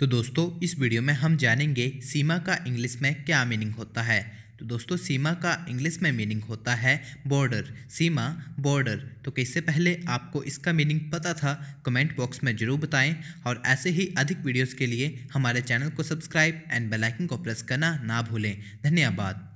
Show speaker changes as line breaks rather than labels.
तो दोस्तों इस वीडियो में हम जानेंगे सीमा का इंग्लिश में क्या मीनिंग होता है तो दोस्तों सीमा का इंग्लिश में मीनिंग होता है बॉर्डर सीमा बॉर्डर तो कैसे पहले आपको इसका मीनिंग पता था कमेंट बॉक्स में ज़रूर बताएं और ऐसे ही अधिक वीडियोस के लिए हमारे चैनल को सब्सक्राइब एंड बेलाइकिन को प्रेस करना ना भूलें धन्यवाद